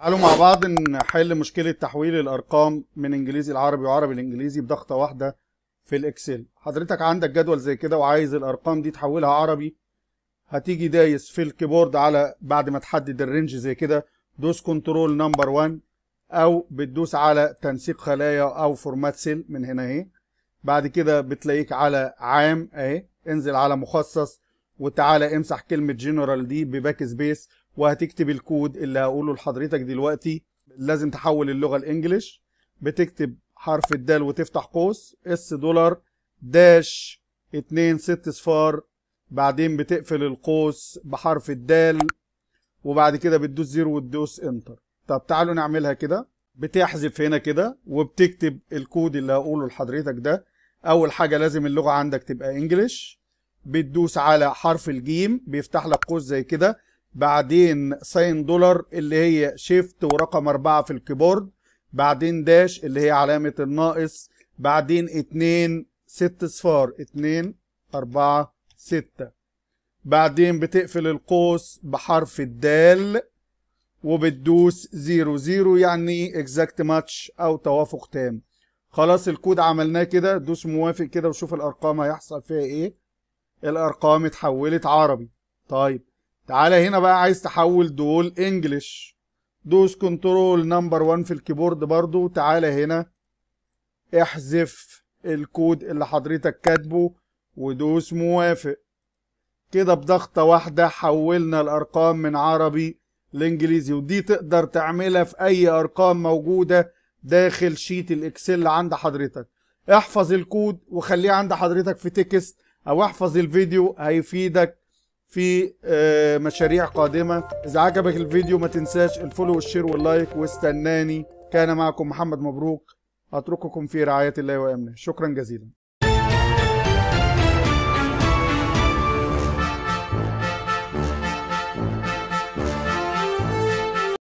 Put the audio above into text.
تعالوا مع بعض نحل مشكلة تحويل الأرقام من إنجليزي العربي وعربي الإنجليزي بضغطة واحدة في الإكسل حضرتك عندك جدول زي كده وعايز الأرقام دي تحولها عربي هتيجي دايس في الكيبورد على بعد ما تحدد الرينج زي كده دوس كنترول نمبر 1 أو بتدوس على تنسيق خلايا أو فورمات سيل من هنا أهي بعد كده بتلاقيك على عام أهي انزل على مخصص وتعالى امسح كلمة جنرال دي بباك سبيس وهتكتب الكود اللي هقوله لحضرتك دلوقتي لازم تحول اللغه الانجليش بتكتب حرف الدال وتفتح قوس اس دولار داش اتنين ست صفار بعدين بتقفل القوس بحرف الدال وبعد كده بتدوس زيرو وتدوس انتر طب تعالوا نعملها كده بتحذف هنا كده وبتكتب الكود اللي هقوله لحضرتك ده اول حاجه لازم اللغه عندك تبقى انجليش بتدوس على حرف الجيم بيفتح لك قوس زي كده بعدين ساين دولار اللي هي شيفت ورقم أربعة في الكيبورد بعدين داش اللي هي علامة الناقص بعدين اتنين ست صفار اتنين أربعة ستة بعدين بتقفل القوس بحرف الدال وبتدوس زيرو زيرو يعني اكزاكت ماتش او توافق تام خلاص الكود عملناه كده دوس موافق كده وشوف الارقام هيحصل فيها ايه الارقام اتحولت عربي طيب تعالى هنا بقى عايز تحول دول انجلش دوس كنترول نمبر 1 في الكيبورد برضو تعالى هنا احذف الكود اللي حضرتك كاتبه ودوس موافق كده بضغطة واحدة حولنا الأرقام من عربي لإنجليزي ودي تقدر تعملها في أي أرقام موجودة داخل شيت الإكسل عند حضرتك احفظ الكود وخليه عند حضرتك في تكست أو احفظ الفيديو هيفيدك في آه، مشاريع قادمة إذا عجبك الفيديو ما تنساش الفولو والشير واللايك واستناني كان معكم محمد مبروك أترككم في رعاية الله وأمنه شكرا جزيلا